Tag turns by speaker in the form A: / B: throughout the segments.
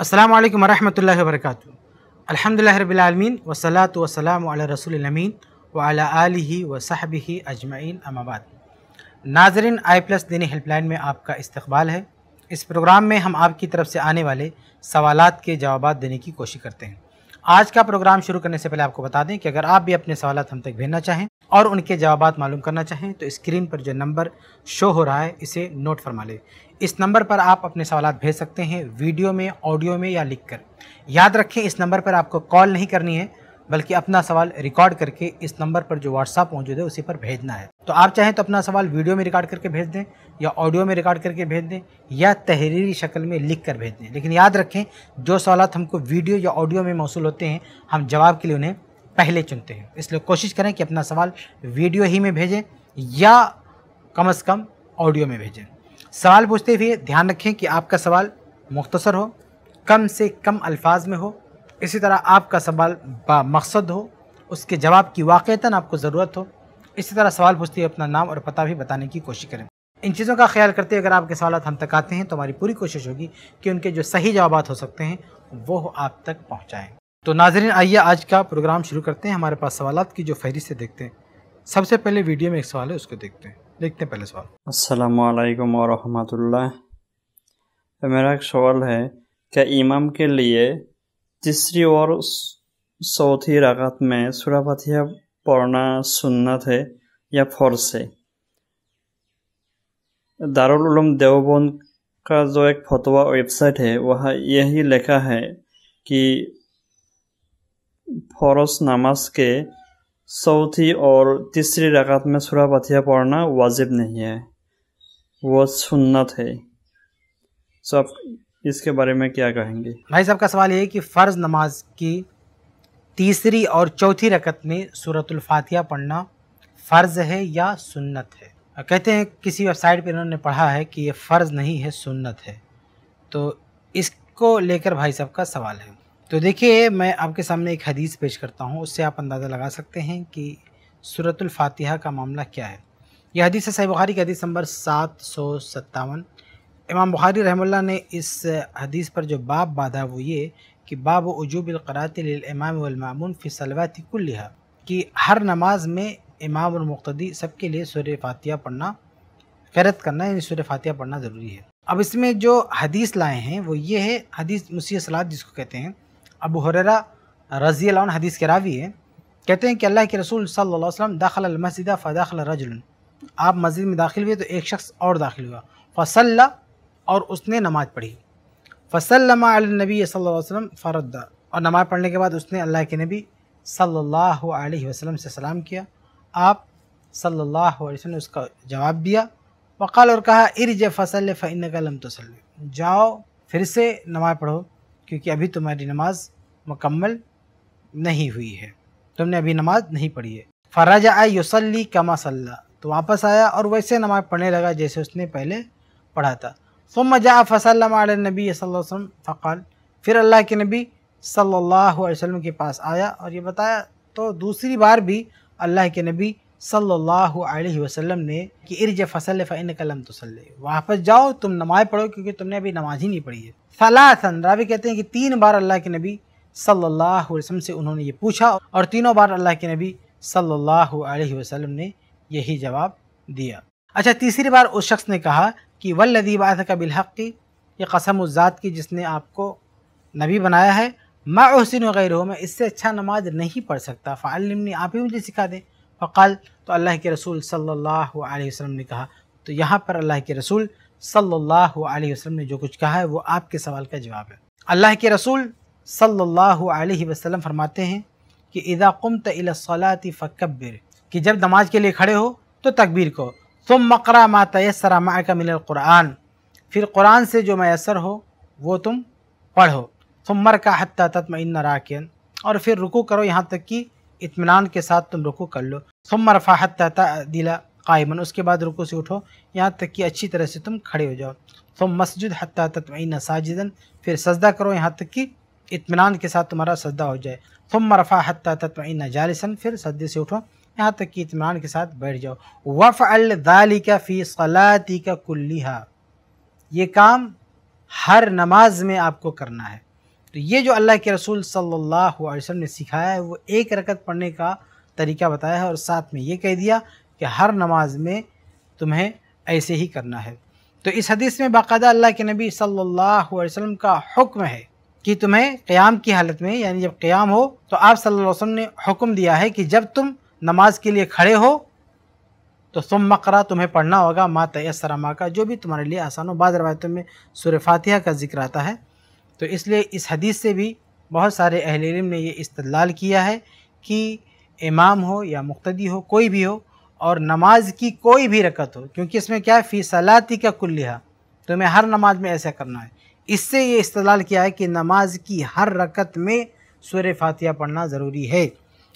A: अस्सलाम वालेकुम वरहमतुल्लाहि व बरकातुहू अल्हम्दुलिल्लाह रब्बिल आलमीन वसलात वसलाम अला रसूल अमीन व अला आलिही व सहबिही अजमाइन अमाबाद नाजरीन आई प्लस दीनी हेल्पलाइन में आपका इस्तकबाल है इस प्रोग्राम में हम आपकी तरफ से आने वाले सवाल के जवाब देने की कोशिश करते हैं आज का प्रोग्राम शुरू करने से पहले आपको बता दें कि अगर आप भी अपने सवाल हम तक भेजना चाहें और उनके जवाब मालूम करना चाहें तो स्क्रीन पर जो नंबर शो हो रहा है इसे नोट फरमा लें इस नंबर पर आप अपने सवाल भेज सकते हैं वीडियो में ऑडियो में या लिख कर याद रखें इस नंबर पर आपको कॉल नहीं करनी है बल्कि अपना सवाल रिकॉर्ड करके इस नंबर पर जो व्हाट्सअप मौजूद है उसी पर भेजना है तो आप चाहें तो अपना सवाल वीडियो में रिकॉर्ड करके भेज दें या ऑडियो में रिकॉर्ड करके भेज दें या तहरीरी शक्ल में लिख कर भेज दें लेकिन याद रखें जो सवाल हमको वीडियो या ऑडियो में मौसू होते हैं हम जवाब के लिए उन्हें पहले चुनते हैं इसलिए कोशिश करें कि अपना सवाल वीडियो ही में भेजें या कम अज़ कम ऑडियो में भेजें सवाल पूछते हुए ध्यान रखें कि आपका सवाल मुख्तसर हो कम से कम अल्फाज में हो इसी तरह आपका सवाल मकसद हो उसके जवाब की वाक़ता आपको ज़रूरत हो इसी तरह सवाल पूछते हुए अपना नाम और पता भी बताने की कोशिश करें इन चीज़ों का ख्याल करते हुए अगर आपके सवाल हम तक आते हैं तो हमारी पूरी कोशिश होगी कि उनके जो सही जवाब हो सकते हैं वो आप तक पहुँचाएँ तो नाजरीन आइए आज का प्रोग्राम शुरू करते हैं हमारे पास सवाल की जो फहरिस्त देखते हैं सबसे पहले वीडियो में एक सवाल है उसको देखते हैं देखते हैं पहले सवाल
B: असलकम वरहमतुल्लाह तो मेरा एक सवाल है क्या इमाम के लिए तीसरी और चौथी रगत में सूरा फतिहा पढ़ना सुन्नत है या फ़र्ज है दारुलूम देवबंद का जो एक फतवा वेबसाइट है वहाँ यही लिखा है कि फ़र्ज नमाज के चौथी और तीसरी रकात में सुरा फातिहा पढ़ना वाजिब नहीं है वो सुन्नत है सो आप इसके बारे में क्या कहेंगे
A: भाई साहब का सवाल ये है कि फ़र्ज़ नमाज की तीसरी और चौथी रकत में सूरतुल्फातिहा पढ़ना फ़र्ज़ है या सुन्नत है कहते हैं किसी वेबसाइट पर इन्होंने पढ़ा है कि ये फ़र्ज़ नहीं है सुन्नत है तो इसको लेकर भाई साहब का सवाल है तो देखिए मैं आपके सामने एक हदीस पेश करता हूँ उससे आप अंदाज़ा लगा सकते हैं कि सूरतुल फातिहा का मामला क्या है यह हदीस है सही बुखारी की हदीस नंबर सात सौ सत्तावन इमाम बुखारी रहमल्ला ने इस हदीस पर जो बाब बाधा वो ये कि बाब वजूबिलक़रातमाम वलमामून फ़िसलवाती कुल्लिहा कि हर नमाज में इमाम और मुख्तदी सबके लिए सुर फातिहा पढ़ना फैरत करना यानी सूर्य फातिहा पढ़ना ज़रूरी है अब इसमें जो हदीस लाए हैं वो ये है हदीस मुसी सलाद जिसको कहते हैं अबू हुररा रज़ी हदीस के रावी है कहते हैं कि अल्लाह के रसूल सल्लल्लाहु अलैहि वसल्लम दाखिल मस्जिद फ़ादाखिल रजुल आप मस्जिद में दाखिल हुए तो एक शख्स और दाखिल हुआ फसल्ला और उसने नमाज़ पढ़ी फसलमा नबी सल्लल्लाहु अलैहि वसल्लम और नमाज़ पढ़ने के बाद उसने अल्लाह के नबी सल्लल्लाहु अलैहि वसल्लम से सलाम किया आप सल्लल्लाहु अलैहि वसल्लम ने उसका जवाब दिया वक़ाल और कहा इर्ज फसल फ़ैन का तसल जाओ फिर से नमाज़ पढ़ो क्योंकि अभी तुम्हारी नमाज मुकम्मल नहीं हुई है तुमने अभी नमाज नहीं पढ़ी है फराजा आए युसली कमा सल्ला तो वापस आया और वैसे नमाज पढ़ने लगा जैसे उसने पहले पढ़ा था सो मजा फसलम नबी वसम फ़काल फिर अल्लाह के नबी सल्लल्लाहु अलैहि वसल्लम के पास आया और ये बताया तो दूसरी बार भी अल्लाह के नबी सल्लल्लाहु अलैहि वसल्लम ने कि इर्ज फसल फ़ैन कलम तो वापस जाओ तुम नमाज पढ़ो क्योंकि तुमने अभी नमाज ही नहीं पढ़ी है सलासन रावी कहते हैं कि तीन बार अल्लाह के नबी सल्लल्लाहु अलैहि वसल्लम से उन्होंने ये पूछा और तीनों बार अल्लाह के नबी सल्लल्लाहु अलैहि वसल्लम ने यही जवाब दिया अच्छा तीसरी बार उस शख्स ने कहा कि आज का बिलहक़ की ये कसम उज़ात की जिसने आपको नबी बनाया है मैं हसिन वगैरह मैं इससे अच्छा नमाज नहीं पढ़ सकता ने आप ही मुझे सिखा दें फ़काल तो अल्लाह के रसूल सल्लल्लाहु अलैहि वसल्लम ने कहा तो यहाँ पर अल्लाह के रसूल सल्लल्लाहु अलैहि वसल्लम ने जो कुछ कहा है वो आपके सवाल का जवाब है अल्लाह के रसूल सल्लल्लाहु अलैहि वसल्लम फरमाते हैं कि इदा कुम तलाती फ़कबिर कि जब नमाज के लिए खड़े हो तो तकबीर को तुम मकरा मा तयसरा मा का मिलल कुरान फिर कुरान से जो मैसर हो वो तुम पढ़ो तुम मर का हत्ता तत्म राकिन और फिर रुकू करो यहाँ तक कि इतमान के साथ तुम रुको कर लो तुम रफ़ाहत दिला कायमन उसके बाद रुको से उठो यहाँ तक कि अच्छी तरह से तुम खड़े हो जाओ तुम मस्जिद हती तत्मीन साजिदन फिर सजदा करो यहाँ तक कि इतमान के साथ तुम्हारा सजदा हो जाए तुम रफ़ा हती तत्मीन जालसन फिर सजदे से उठो यहाँ तक कि इतमान के साथ बैठ जाओ वफ़ अल का फ़ी सलाती का कुल्लिहा ये काम हर नमाज में आपको करना है तो ये जो अल्लाह के रसूल सल्लल्लाहु अलैहि वसल्लम ने सिखाया है वो एक रकत पढ़ने का तरीका बताया है और साथ में ये कह दिया कि हर नमाज में तुम्हें ऐसे ही करना है तो इस हदीस में बाकायदा अल्लाह के नबी सल्लल्लाहु अलैहि वसल्लम का हुक्म है कि तुम्हें क़्याम की हालत में यानी जब क़्याम हो तो आप सल्लल्लाहु अलैहि वसल्लम ने हुक्म दिया है कि जब तुम नमाज के लिए खड़े हो तो सुम मकरा तुम्हें पढ़ना होगा माँ तयसरा माँ का जो भी तुम्हारे लिए आसान हो बाद रवायतों में सुर फातिहा का जिक्र आता है तो इसलिए इस हदीस से भी बहुत सारे अहल इलम ने यह इस्तलाल किया है कि इमाम हो या मुख्तदी हो कोई भी हो और नमाज की कोई भी रकत हो क्योंकि इसमें क्या है फ़ी सलाती का तो तुम्हें हर नमाज में ऐसा करना है इससे ये इस्तलाल किया है कि नमाज की हर रकत में सूर फातिहा पढ़ना ज़रूरी है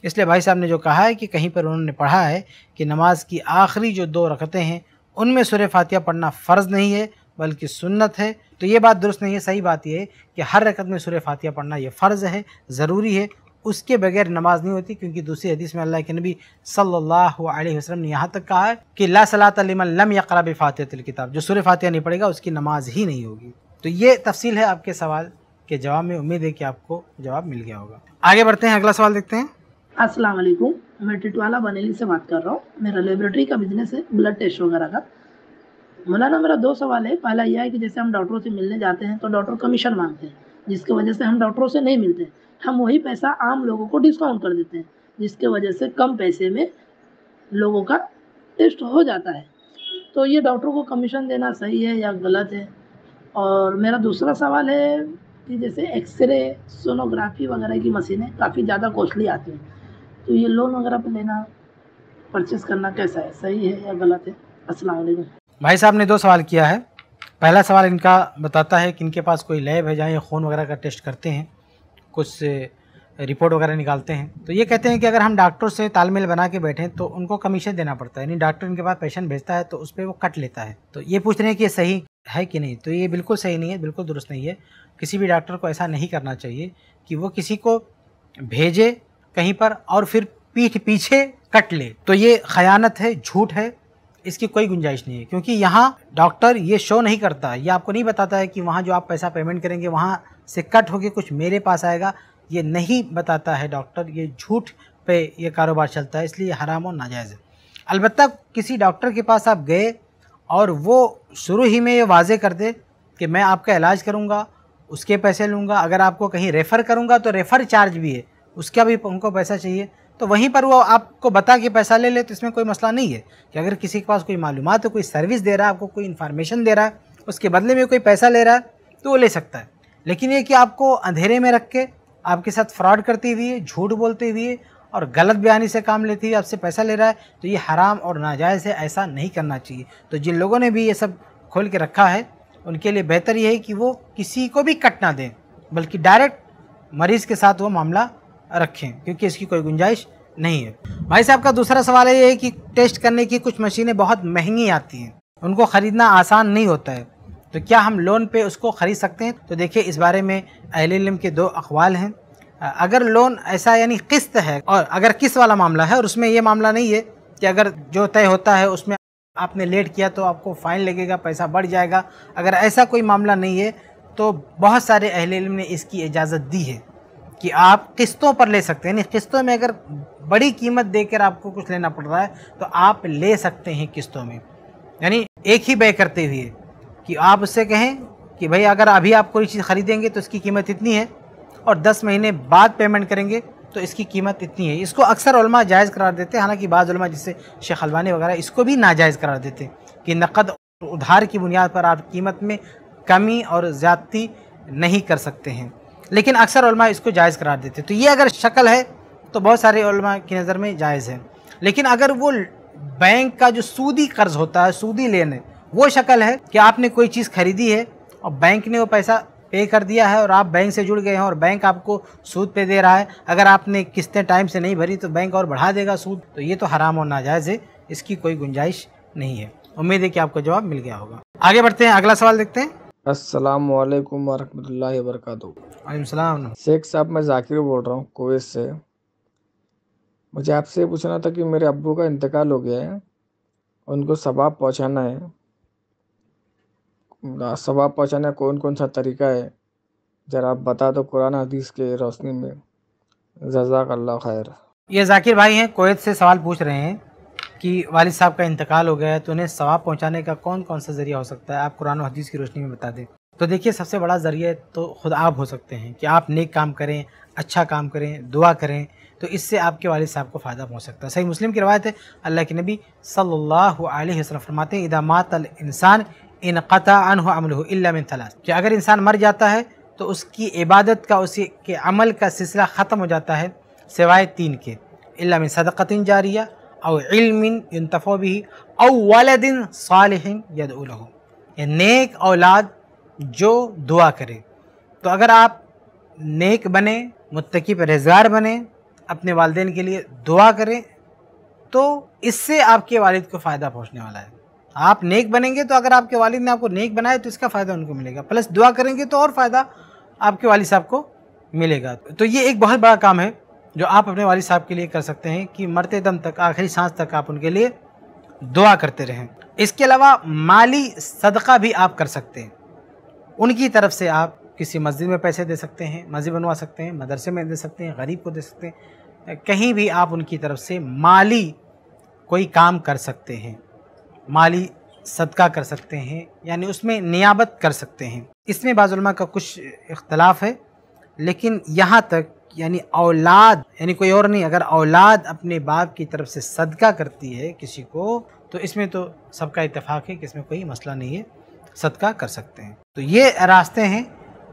A: इसलिए भाई साहब ने जो कहा है कि कहीं पर उन्होंने पढ़ा है कि नमाज की आखिरी जो दो रकतें हैं उनमें सूर फातिहा पढ़ना फ़र्ज़ नहीं है बल्कि सुन्नत है तो ये बात दुरुस्त नहीं है सही बात यह है कि हर रकत में सुरह फातिया पढ़ना ये फ़र्ज़ है ज़रूरी है उसके बगैर नमाज नहीं होती क्योंकि दूसरी हदीस में अल्लाह के नबी सल्लल्लाहु अलैहि वसल्लम ने यहाँ तक कहा है कि ला सलात लिमन लम यकरा फ़ातिहतल किताब जो सुर फातिहा नहीं पढ़ेगा उसकी नमाज ही नहीं होगी तो ये तफसील है आपके सवाल के जवाब में उम्मीद है कि आपको जवाब मिल गया होगा आगे बढ़ते हैं अगला सवाल देखते हैं अस्सलाम
C: मैं टिटवाला बनेली से बात कर रहा हूँ मेरा लेबोरेटरी का बिजनेस है ब्लड टेस्ट वगैरह का मौलाना मेरा दो सवाल है पहला यह है कि जैसे हम डॉक्टरों से मिलने जाते हैं तो डॉक्टर कमीशन मांगते हैं जिसकी वजह से हम डॉक्टरों से नहीं मिलते हम वही पैसा आम लोगों को डिस्काउंट कर देते हैं जिसके वजह से कम पैसे में लोगों का टेस्ट हो जाता है तो ये डॉक्टरों को कमीशन देना सही है या गलत है और मेरा दूसरा सवाल है कि जैसे एक्सरे सोनोग्राफी वगैरह की मशीनें काफ़ी ज़्यादा कॉस्टली आती हैं तो ये लोन वगैरह पर लेना परचेस करना कैसा है सही है या गलत है अस्सलाम
A: भाई साहब ने दो सवाल किया है पहला सवाल इनका बताता है कि इनके पास कोई लैब है जहाँ ये खून वगैरह का टेस्ट करते हैं कुछ रिपोर्ट वगैरह निकालते हैं तो ये कहते हैं कि अगर हम डॉक्टर से तालमेल बना के बैठें तो उनको कमीशन देना पड़ता है यानी डॉक्टर इनके पास पेशेंट भेजता है तो उस पर वो कट लेता है तो ये पूछ रहे हैं कि ये सही है कि नहीं तो ये बिल्कुल सही नहीं है बिल्कुल दुरुस्त नहीं है किसी भी डॉक्टर को ऐसा नहीं करना चाहिए कि वो किसी को भेजे कहीं पर और फिर पीठ पीछे कट ले तो ये खयानत है झूठ है इसकी कोई गुंजाइश नहीं है क्योंकि यहाँ डॉक्टर ये शो नहीं करता है ये आपको नहीं बताता है कि वहाँ जो आप पैसा पेमेंट करेंगे वहाँ से कट होकर कुछ मेरे पास आएगा ये नहीं बताता है डॉक्टर ये झूठ पे ये कारोबार चलता है इसलिए हराम और नाजायज़ है अलबत् किसी डॉक्टर के पास आप गए और वो शुरू ही में ये वाजे कर दे कि मैं आपका इलाज करूँगा उसके पैसे लूँगा अगर आपको कहीं रेफ़र करूँगा तो रेफ़र चार्ज भी है उसका भी उनको पैसा चाहिए तो वहीं पर वो आपको बता के पैसा ले ले तो इसमें कोई मसला नहीं है कि अगर किसी के पास कोई मालूम है कोई सर्विस दे रहा है आपको कोई इन्फॉर्मेशन दे रहा है उसके बदले में कोई पैसा ले रहा है तो वो ले सकता है लेकिन ये कि आपको अंधेरे में रख के आपके साथ फ्रॉड करते हुए झूठ बोलते हुए और गलत बयानी से काम लेती हुई आपसे पैसा ले रहा है तो ये हराम और नाजायज़ है ऐसा नहीं करना चाहिए तो जिन लोगों ने भी ये सब खोल के रखा है उनके लिए बेहतर ये है कि वो किसी को भी कट ना दें बल्कि डायरेक्ट मरीज़ के साथ वो मामला रखें क्योंकि इसकी कोई गुंजाइश नहीं है भाई साहब का दूसरा सवाल ये है कि टेस्ट करने की कुछ मशीनें बहुत महंगी आती हैं उनको ख़रीदना आसान नहीं होता है तो क्या हम लोन पे उसको ख़रीद सकते हैं तो देखिए इस बारे में अहल इलम के दो अखवाल हैं अगर लोन ऐसा यानी किस्त है और अगर किस्त वाला मामला है और उसमें ये मामला नहीं है कि अगर जो तय होता है उसमें आपने लेट किया तो आपको फ़ाइन लगेगा पैसा बढ़ जाएगा अगर ऐसा कोई मामला नहीं है तो बहुत सारे अहल इलम ने इसकी इजाज़त दी है कि आप किस्तों पर ले सकते हैं किस्तों में अगर बड़ी कीमत देकर आपको कुछ लेना पड़ रहा है तो आप ले सकते हैं किस्तों में यानी एक ही व्यय करते हुए कि आप उससे कहें कि भाई अगर अभी आप कोई चीज़ ख़रीदेंगे तो इसकी कीमत इतनी है और 10 महीने बाद पेमेंट करेंगे तो इसकी कीमत इतनी है इसको अक्सर उलमा जायज़ करार देते हैं हालांकि बाज़ा जिससे शेख हलवानी वगैरह इसको भी नाजायज़ करार देते हैं कि नकद उधार की बुनियाद पर आप कीमत में कमी और ज़्यादती नहीं कर सकते हैं लेकिन अक्सर उलमा इसको जायज़ करार देते तो ये अगर शक्ल है तो बहुत सारे उलमा की नज़र में जायज़ है लेकिन अगर वो बैंक का जो सूदी कर्ज़ होता है सूदी लेन है वो शक्ल है कि आपने कोई चीज़ खरीदी है और बैंक ने वो पैसा पे कर दिया है और आप बैंक से जुड़ गए हैं और बैंक आपको सूद पे दे रहा है अगर आपने किस्तें टाइम से नहीं भरी तो बैंक और बढ़ा देगा सूद तो ये तो हराम और नाजायज़ है इसकी कोई गुंजाइश नहीं है उम्मीद है कि आपको जवाब मिल गया होगा
D: आगे बढ़ते हैं अगला सवाल देखते हैं अस्सलाम वालेकुम वरहमतुल्लाहि वबरकातुहू शेख साहब मैं जाकिर बोल रहा हूँ कोवैत से मुझे आपसे पूछना था कि मेरे अब्बू का इंतकाल हो गया है उनको सबाब पहुँचाना है सबाब पहुँचाना कौन कौन सा तरीका है ज़रा आप बता दो कुरान हदीस के रोशनी में जजाक खैर
A: ये जाकिर भाई हैं कुवैत से सवाल पूछ रहे हैं कि वाल साहब का इंतकाल हो गया है तो उन्हें सवाब पहुँचाने का कौन कौन सा ज़रिया हो सकता है आप कुरान और हदीस की रोशनी में बता दें तो देखिए सबसे बड़ा ज़रिया तो खुद आप हो सकते हैं कि आप नेक काम करें अच्छा काम करें दुआ करें तो इससे आपके वालिद साहब को फ़ायदा पहुँच सकता है सही मुस्लिम की रवायत है अल्लाह के नबी सल्लल्लाहु अलैहि वसल्लम फरमाते हैं इदामात इंसान इन क़ता अमल थलास कि अगर इंसान मर जाता है तो उसकी इबादत का उसी के अमल का सिलसिला ख़त्म हो जाता है सिवाय तीन के इलामिन सदक़तिन जारिया अनतफ़ो भी अवलदिन सालहन यदल या नेक औलाद जो दुआ करे तो अगर आप नेक बने मुत्तकी रेजगार बने अपने वालदे के लिए दुआ करें तो इससे आपके वालिद को फ़ायदा पहुँचने वाला है आप नेक बनेंगे तो अगर आपके वालिद ने आपको नेक बनाया तो इसका फ़ायदा उनको मिलेगा प्लस दुआ करेंगे तो और फ़ायदा आपके वालिद साहब को मिलेगा तो ये एक बहुत बड़ा काम है जो आप अपने वाली साहब के लिए कर सकते हैं कि मरते दम तक आखिरी सांस तक आप उनके लिए दुआ करते रहें इसके अलावा माली सदका भी आप कर सकते हैं उनकी तरफ से आप किसी मस्जिद में पैसे दे सकते हैं मस्जिद बनवा सकते हैं मदरसे में दे सकते हैं गरीब को दे सकते हैं कहीं भी आप उनकी तरफ से माली कोई काम कर सकते हैं माली सदका कर सकते हैं यानी उसमें नियाबत कर सकते हैं इसमें बाजुलमा का कुछ इख्तलाफ है लेकिन यहाँ तक यानी औलाद यानी कोई और नहीं अगर औलाद अपने बाप की तरफ से सदका करती है किसी को तो इसमें तो सबका इतफाक़ है कि इसमें कोई मसला नहीं है सदका कर सकते हैं तो ये रास्ते हैं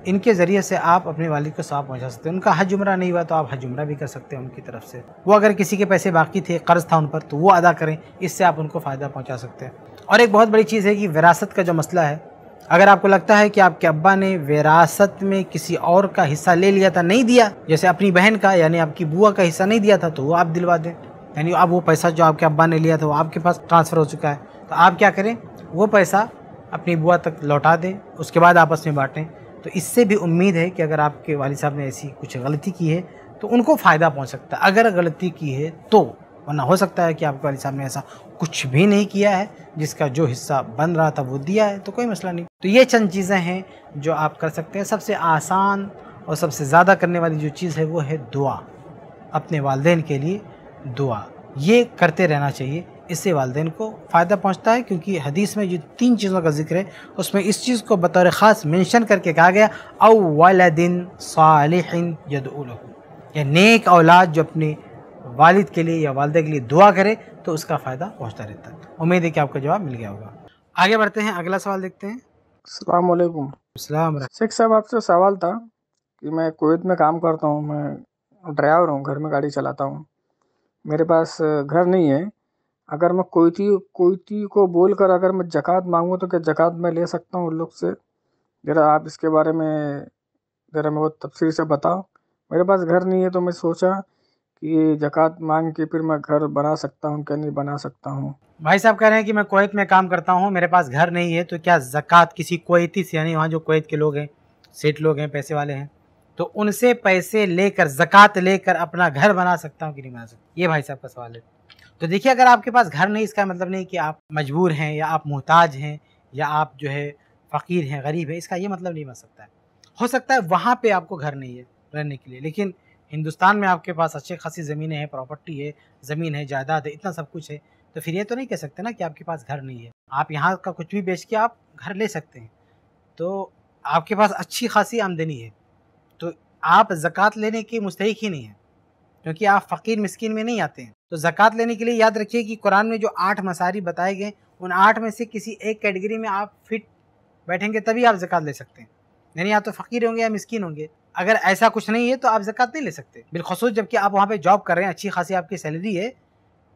A: इनके ज़रिए से आप अपने वालिद को सवाब पहुंचा सकते हैं उनका हज उम्र नहीं हुआ तो आप हज उम्र भी कर सकते हैं उनकी तरफ से वो अगर किसी के पैसे बाकी थे कर्ज था उन पर तो वो अदा करें इससे आप उनको फ़ायदा पहुंचा सकते हैं और एक बहुत बड़ी चीज़ है कि विरासत का जो मसला है अगर आपको लगता है कि आपके अब्बा ने विरासत में किसी और का हिस्सा ले लिया था नहीं दिया जैसे अपनी बहन का यानी आपकी बुआ का हिस्सा नहीं दिया था तो वो आप दिलवा दें यानी अब वो पैसा जो आपके अब्बा ने लिया था वो आपके पास ट्रांसफ़र हो चुका है तो आप क्या करें वो पैसा अपनी बुआ तक लौटा दें उसके बाद आपस में बाँटें तो इससे भी उम्मीद है कि अगर आपके वाली साहब ने ऐसी कुछ गलती की है तो उनको फ़ायदा पहुँच सकता है अगर गलती की है तो वरना हो सकता है कि आपके वाले साहब ने ऐसा कुछ भी नहीं किया है जिसका जो हिस्सा बन रहा था वो दिया है तो कोई मसला नहीं तो ये चंद चीज़ें हैं जो आप कर सकते हैं सबसे आसान और सबसे ज़्यादा करने वाली जो चीज़ है वो है दुआ अपने वालदे के लिए दुआ ये करते रहना चाहिए इससे वालदेन को फ़ायदा पहुंचता है क्योंकि हदीस में जो तीन चीज़ों का जिक्र है उसमें इस चीज़ को बतौर ख़ास मेंशन करके कहा गया अव दिन सालिन यद या नेक औलाद जो अपने वालिद के लिए या वालदे के लिए दुआ करें तो उसका फ़ायदा पहुँचता रहता है उम्मीद है कि आपका जवाब मिल गया होगा आगे बढ़ते हैं अगला सवाल देखते हैं सलामकुम शेख साहब आपसे सवाल था कि
D: मैं कुवैत में काम करता हूँ मैं ड्राइवर हूँ घर में गाड़ी चलाता हूँ मेरे पास घर नहीं है अगर मैं कोयती कोयती को बोल कर अगर मैं जक़ात मांगूँ तो क्या जक़ात मैं ले सकता हूँ उन लोग से ज़रा आप इसके बारे में ज़रा मेरे को तफसीर से बताओ मेरे पास घर नहीं है तो मैं सोचा कि जक़ात मांग के फिर मैं घर बना सकता हूँ क्या नहीं बना सकता हूँ
A: भाई साहब कह रहे हैं कि मैं कोत में काम करता हूँ मेरे पास घर नहीं है तो क्या ज़क़़त किसी कोयती से यानी वहाँ जो कोत के लोग हैं सेठ लोग हैं पैसे वाले हैं तो उनसे पैसे लेकर ज़क़़त लेकर अपना घर बना सकता हूँ कि नहीं बना सकता ये भाई साहब का सवाल है तो देखिए अगर आपके पास घर नहीं इसका मतलब नहीं कि आप मजबूर हैं या आप मोहताज हैं या आप जो है फ़कीर हैं गरीब हैं इसका ये मतलब नहीं बन सकता है हो सकता है वहाँ पर आपको घर नहीं है रहने के लिए लेकिन हिंदुस्तान में आपके पास अच्छी खासी ज़मीनें हैं प्रॉपर्टी है ज़मीन है जायदाद है इतना सब कुछ है तो फिर ये तो नहीं कह सकते ना कि आपके पास घर नहीं है आप यहाँ का कुछ भी बेच के आप घर ले सकते हैं तो आपके पास अच्छी खासी आमदनी है तो आप ज़क़़त लेने के मुस्तक ही नहीं है क्योंकि आप फ़कीर मस्किन में नहीं आते हैं तो ज़क़़त लेने के लिए याद रखिए कि कुरान में जो आठ मसारी बताए गए उन आठ में से किसी एक कैटेगरी में आप फिट बैठेंगे तभी आप ज़क़़त ले सकते हैं यानी या तो फ़कीर होंगे या मस्किन होंगे अगर ऐसा कुछ नहीं है तो आप ज़क़़त नहीं ले सकते बिलखसूस जबकि आप वहाँ पर जॉब कर रहे हैं अच्छी खासी आपकी सैलरी है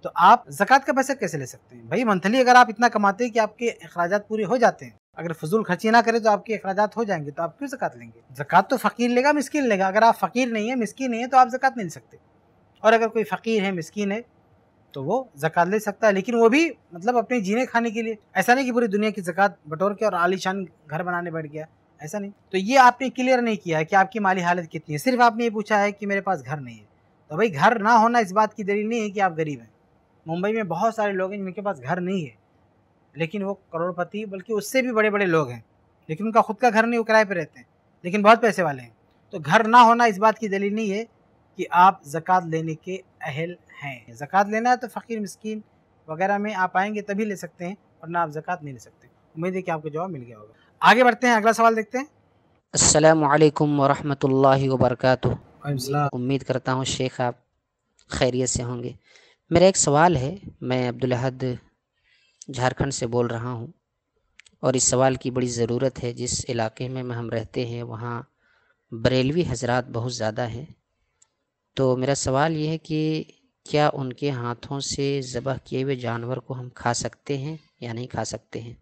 A: तो आप ज़क़ात का पैसा कैसे ले सकते हैं भाई मंथली अगर आप इतना कमाते हैं कि आपके अखराज पूरे हो जाते हैं अगर फजूल खर्ची ना करें तो आपके अखराज हो जाएंगे तो आप क्यों जक़ात लेंगे ज़क़ात तो फ़कीर लेगा मस्किन लेगा अगर आप फ़कीर नहीं है मस्किन नहीं है तो आप जक़ात नहीं ले सकते और अगर कोई फ़कीर है मस्किन है तो वो जक़ात ले सकता है लेकिन वो भी मतलब अपने जीने खाने के लिए ऐसा नहीं कि पूरी दुनिया की ज़क़़त बटोर के और आलीशान घर बनाने बैठ गया ऐसा नहीं तो ये आपने क्लियर नहीं किया है कि आपकी माली हालत कितनी है सिर्फ आपने ये पूछा है कि मेरे पास घर नहीं है तो भाई घर ना होना इस बात की दलील नहीं है कि आप गरीब हैं मुंबई में बहुत सारे लोग हैं जिनके पास घर नहीं है लेकिन वो करोड़पति बल्कि उससे भी बड़े बड़े लोग हैं लेकिन उनका खुद का घर नहीं वो किराए पर रहते हैं लेकिन बहुत पैसे वाले हैं तो घर ना होना इस बात की दलील नहीं है कि आप ज़क़़त लेने के अहल हैं ज़क़़त लेना है तो फ़कीर मस्किन वगैरह में आप आएंगे तभी ले सकते हैं वरना आप ज़क़़त नहीं ले सकते उम्मीद है कि आपको जवाब मिल गया होगा आगे बढ़ते हैं अगला सवाल देखते हैं
C: असलकम वरहमल वबरक उम्मीद करता हूँ शेख आप खैरियत से होंगे मेरा एक सवाल है मैं अब्दुलहद झारखंड से बोल रहा हूँ और इस सवाल की बड़ी ज़रूरत है जिस इलाके में हम रहते हैं वहाँ बरेलवी हजरात बहुत ज़्यादा हैं तो मेरा सवाल ये है कि क्या उनके हाथों से ज़बह किए हुए जानवर को हम खा सकते हैं या नहीं खा सकते हैं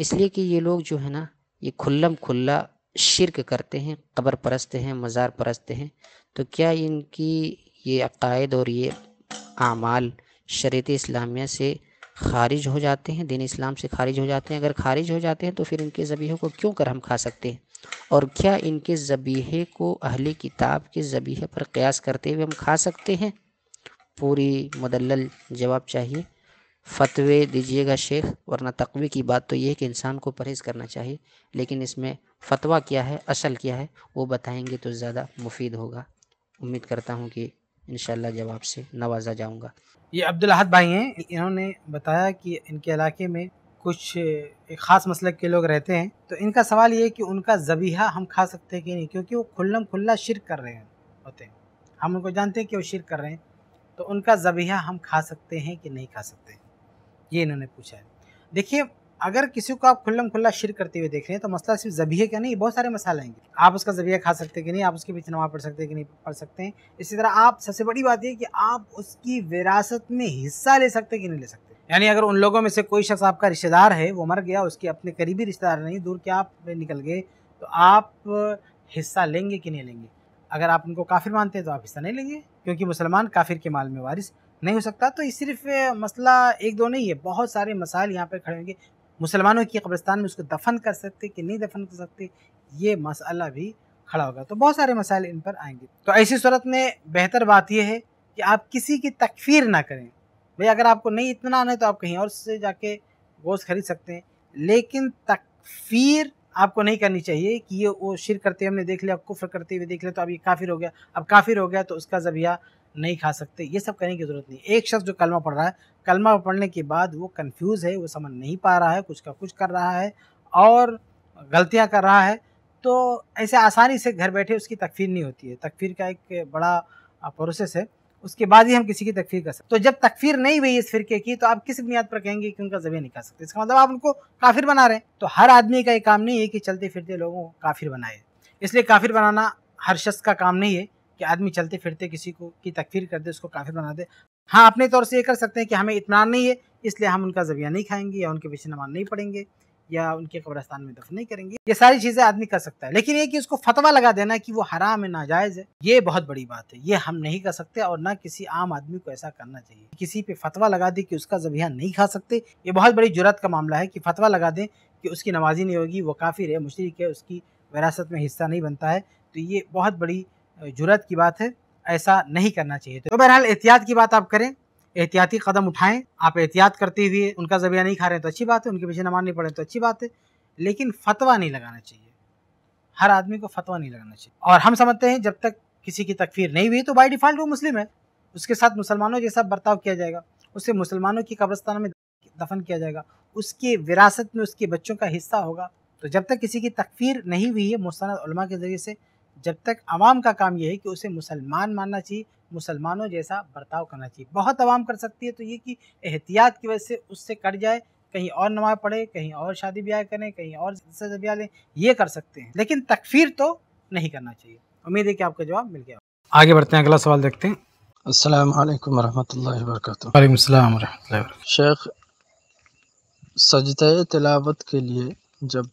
C: इसलिए कि ये लोग जो है ना ये खुल्लम खुल्ला शिरक करते हैं कब्र परस्त हैं मज़ार परस्ते हैं तो क्या इनकी ये अकायद और ये आमाल शरीत इस्लामिया से खारिज हो जाते हैं दीन इस्लाम से खारिज हो जाते हैं अगर खारिज हो जाते हैं तो फिर इनके ज़बीहे को क्यों कर हम खा सकते हैं और क्या इनके ज़बीहे को अहले किताब के ज़बीहे पर क़यास करते हुए हम खा सकते हैं पूरी मदलल जवाब चाहिए फतवे दीजिएगा शेख वरना तकवे की बात तो यह है कि इंसान को परहेज़ करना चाहिए लेकिन इसमें फतवा क्या है असल क्या है वो बताएंगे तो ज़्यादा मुफीद होगा उम्मीद करता हूँ कि इन जवाब से नवाजा जाऊँगा
A: ये अहद भाई हैं इन्होंने बताया कि इनके इलाके में कुछ एक ख़ास मसलक के लोग रहते हैं तो इनका सवाल ये है कि उनका जबीहा हम खा सकते हैं कि नहीं क्योंकि वो खुल्लम खुल्ला शिरक कर रहे हैं होते हैं हम उनको जानते हैं कि वो शिरक कर रहे हैं तो उनका जबीहा हम खा सकते हैं कि नहीं खा सकते हैं ये इन्होंने पूछा है देखिए अगर किसी को आप खुल्लम खुल्ला शिर करते हुए देख रहे हैं तो मसला सिर्फ जबिये का नहीं बहुत सारे मसाले आएंगे आप उसका जबिया खा सकते कि नहीं आप उसके पीछे नमाज पढ़ सकते कि नहीं पढ़ सकते हैं इसी तरह आप सबसे बड़ी बात यह कि आप उसकी विरासत में हिस्सा ले सकते कि नहीं ले सकते यानी अगर उन लोगों में से कोई शख्स आपका रिश्तेदार है वो मर गया उसके अपने करीबी रिश्तेदार नहीं दूर के आप निकल गए तो आप हिस्सा लेंगे कि नहीं लेंगे अगर आप उनको काफिर मानते हैं तो आप हिस्सा नहीं लेंगे क्योंकि मुसलमान काफिर के माल में वारिस नहीं हो सकता तो सिर्फ मसला एक दो नहीं है बहुत सारे मसाइल यहाँ पर खड़े होंगे मुसलमानों की कब्रस्तान में उसको दफन कर सकते कि नहीं दफन कर सकते ये मसला भी खड़ा होगा तो बहुत सारे मसाइल इन पर आएंगे तो ऐसी सूरत में बेहतर बात यह है कि आप किसी की तकफीर ना करें भाई अगर आपको नहीं इतना आना है तो आप कहीं और से जाके गोश्त खरीद सकते हैं लेकिन तकफीर आपको नहीं करनी चाहिए कि ये वो शिर करते हुए हमने देख लिया कुफ्र करते हुए देख लिया तो अब ये काफिर हो गया अब काफिर हो गया तो उसका जबिया नहीं खा सकते ये सब कहने की ज़रूरत नहीं एक शख्स जो कलमा पढ़ रहा है कलमा पढ़ने के बाद वो कन्फ्यूज़ है वो समझ नहीं पा रहा है कुछ का कुछ कर रहा है और गलतियाँ कर रहा है तो ऐसे आसानी से घर बैठे उसकी तकफीर नहीं होती है तकफीर का एक बड़ा प्रोसेस है उसके बाद ही हम किसी की तकफीर कर सकते तो जब तकफीर नहीं हुई इस फिरके की तो आप किस बुनियाद पर कहेंगे कि उनका जबे नहीं कर सकते इसका मतलब आप उनको काफिर बना रहे हैं तो हर आदमी का ये काम नहीं है कि चलते फिरते लोगों को काफिर बनाए इसलिए काफिर बनाना हर शख्स का काम नहीं है कि आदमी चलते फिरते किसी को की तकफीर कर दे उसको काफिर बना दे हाँ अपने तौर से ये कर सकते हैं कि हमें इतमान नहीं है इसलिए हम उनका जबिया नहीं खाएंगे या उनके पीछे नमाज नहीं पढ़ेंगे या उनके कब्रस्तान में दफन नहीं करेंगे ये सारी चीज़ें आदमी कर सकता है लेकिन ये कि उसको फतवा लगा देना कि वो हराम है नाजायज़ है ये बहुत बड़ी बात है ये हम नहीं कर सकते और ना किसी आम आदमी को ऐसा करना चाहिए किसी पे फतवा लगा दे कि उसका जबिया नहीं खा सकते ये बहुत बड़ी जरूरत का मामला है कि फतवा लगा दें कि उसकी नमाजी नहीं होगी वो काफिर है मुशरक है उसकी विरासत में हिस्सा नहीं बनता है तो ये बहुत बड़ी जरूरत की बात है ऐसा नहीं करना चाहिए तो बहरहाल एहतियात की बात आप करें एहतियाती कदम उठाएं आप एहतियात करते हुए उनका जबिया नहीं खा रहे हैं तो अच्छी बात है उनके पीछे नमाज नहीं पड़े तो अच्छी बात है लेकिन फतवा नहीं लगाना चाहिए हर आदमी को फतवा नहीं लगाना चाहिए और हम समझते हैं जब तक किसी की तकफीर नहीं हुई तो बाई डिफ़ॉल्ट वो मुस्लिम है उसके साथ मुसलमानों जैसा बर्ताव किया जाएगा उसे मुसलमानों की कब्रस्तान में दफन किया जाएगा उसके विरासत में उसके बच्चों का हिस्सा होगा तो जब तक किसी की तकफीर नहीं हुई है मुस्तान के ज़रिए से जब तक आवाम का काम यह है कि उसे मुसलमान मानना चाहिए मुसलमानों जैसा बर्ताव करना चाहिए बहुत आवाम कर सकती है तो ये कि एहतियात की वजह से उससे कट जाए कहीं और नमाज पढ़े कहीं और शादी ब्याह करें कहीं और ब्याह लें ये कर सकते हैं लेकिन तकफीर तो नहीं करना चाहिए उम्मीद है कि आपका जवाब मिल गया
B: आगे बढ़ते हैं अगला सवाल देखते हैं अल्लाम वरहमल वर्क शेख सजद तिलावत के लिए जब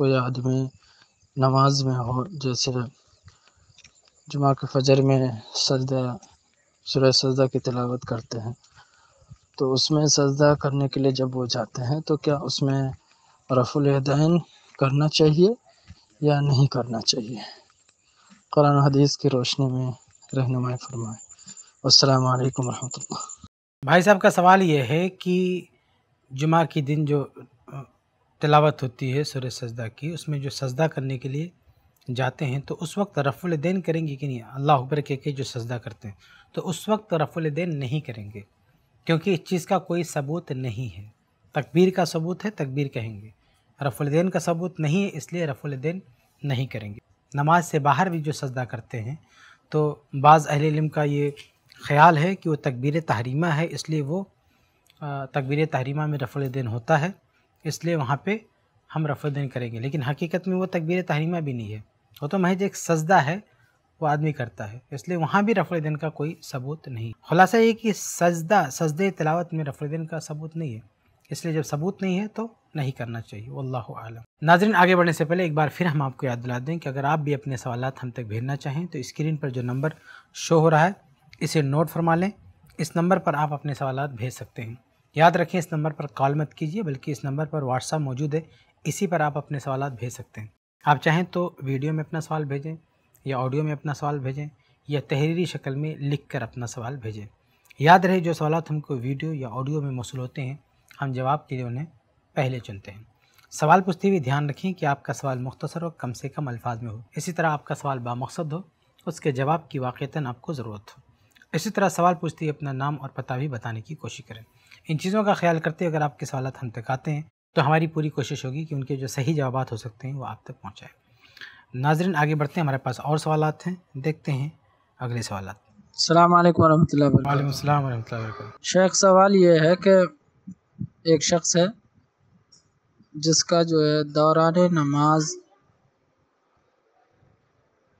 B: कोई आदमी नमाज में हो जैसे जुमा के फजर में सजदा सुर सजदा की तलावत करते हैं तो उसमें सजदा करने के लिए जब वो जाते हैं तो क्या उसमें रफ़ुलदैन करना चाहिए या नहीं करना चाहिए कुरान हदीस की रोशनी में रहनुमाई फरमाएँ अस्सलाम वालेकुम रहमतुल्लाह
A: भाई साहब का सवाल ये है कि जुमा के दिन जो तिलावत होती है सुर सजदा की उसमें जो सजदा करने के लिए जाते हैं तो उस वक्त रफुल दैन करेंगे कि नहीं अल्लाह अकबर कह के जो सजदा करते हैं तो उस वक्त रफुल दैन नहीं करेंगे क्योंकि इस चीज़ का कोई सबूत नहीं है तकबीर का सबूत है तकबीर कहेंगे रफुल रफ़ुलदैन का सबूत नहीं है इसलिए रफुल दैन नहीं करेंगे नमाज से बाहर भी जो सजदा करते हैं तो बाज़ अहल का ये ख्याल है कि वो तकबीर तहरीमा है इसलिए वो तकबीर तहरीमा में रफ़ुलदैन होता है इसलिए वहाँ पर हम रफोदन करेंगे लेकिन हकीकत में वो तकबीर तहरीमा भी नहीं है वो तो महज एक सजदा है वो आदमी करता है इसलिए वहाँ भी दिन का कोई सबूत नहीं खुलासा ये कि सजदा सजद तलावत में दिन का सबूत नहीं है इसलिए जब सबूत नहीं है तो नहीं करना चाहिए वल्लाह आलम नाजरन आगे बढ़ने से पहले एक बार फिर हम आपको याद दिला दें कि अगर आप भी अपने सवाल हम तक भेजना चाहें तो स्क्रीन पर जो नंबर शो हो रहा है इसे नोट फरमा लें इस नंबर पर आप अपने सवाल भेज सकते हैं याद रखें इस नंबर पर कॉल मत कीजिए बल्कि इस नंबर पर व्हाट्सअप मौजूद है इसी पर आप अपने सवाल भेज सकते हैं आप चाहें तो वीडियो में अपना सवाल भेजें या ऑडियो में अपना सवाल भेजें या तहरीरी शक्ल में लिख कर अपना सवाल भेजें याद रहे जो सवाल हमको वीडियो या ऑडियो में मौसू होते हैं हम जवाब के लिए उन्हें पहले चुनते हैं सवाल पूछते हुए ध्यान रखें कि आपका सवाल मुख्तसर और कम से कम अल्फाज में हो इसी तरह आपका सवाल बामकसद हो उसके जवाब की वाक़ता आपको ज़रूरत हो इसी तरह सवाल पूछते हुए अपना नाम और पता भी बताने की कोशिश करें इन चीज़ों का ख्याल करते हुए अगर आपके सवाल हम तक आते हैं तो हमारी पूरी कोशिश होगी कि उनके जो सही जवाब हो सकते हैं वो आप तक पहुँचाएँ नाजरन आगे बढ़ते हैं हमारे पास और सवाल
B: हैं देखते हैं अगले सवाल सलाम वरहमल वरक शेख सवाल ये है कि एक शख्स है जिसका जो है दौरान नमाज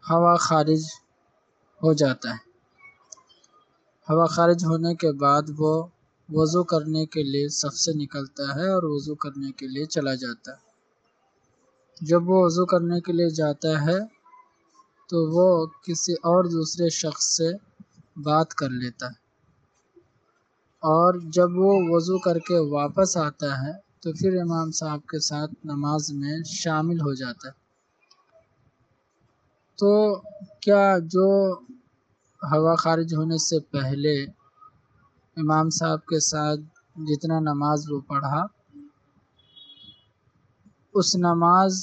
B: हवा खारिज हो जाता है हवा खारिज होने के बाद वो वज़ू करने के लिए सब से निकलता है और वज़ू करने के लिए चला जाता है जब वो वज़ू करने के लिए जाता है तो वो किसी और दूसरे शख्स से बात कर लेता है और जब वो वज़ू करके वापस आता है तो फिर इमाम साहब के साथ नमाज में शामिल हो जाता है तो क्या जो हवा खारिज होने से पहले इमाम साहब के साथ जितना नमाज वो पढ़ा उस नमाज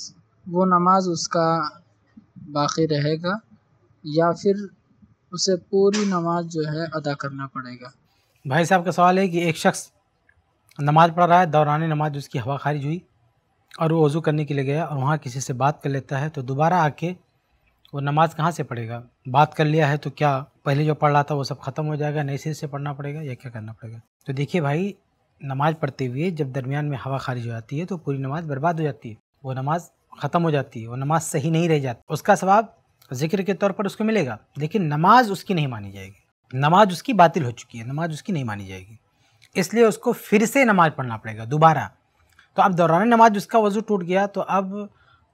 B: वो नमाज उसका बाकी रहेगा या फिर उसे पूरी नमाज जो है अदा करना पड़ेगा
A: भाई साहब का सवाल है कि एक शख्स नमाज पढ़ रहा है दौरान नमाज उसकी हवा खारिज हुई और वो वज़ू करने के लिए गया और वहाँ किसी से बात कर लेता है तो दोबारा आके वो नमाज़ कहाँ से पढ़ेगा बात कर लिया है तो क्या पहले जो पढ़ रहा था वो सब ख़त्म हो जाएगा नए सिर से पढ़ना पड़ेगा या क्या करना पड़ेगा तो देखिए भाई नमाज़ पढ़ते हुए जब दरमियान में हवा खारिज हो जाती है तो पूरी नमाज़ बर्बाद हो जाती है वो नमाज़ ख़त्म हो जाती है वो नमाज़ सही नहीं रह जाती उसका स्वाब जिक्र के तौर पर उसको मिलेगा लेकिन नमाज उसकी नहीं मानी जाएगी नमाज उसकी बातिल हो चुकी है नमाज उसकी नहीं मानी जाएगी इसलिए उसको फिर से नमाज़ पढ़ना पड़ेगा दोबारा तो अब दौरान नमाज उसका वज़ू टूट गया तो अब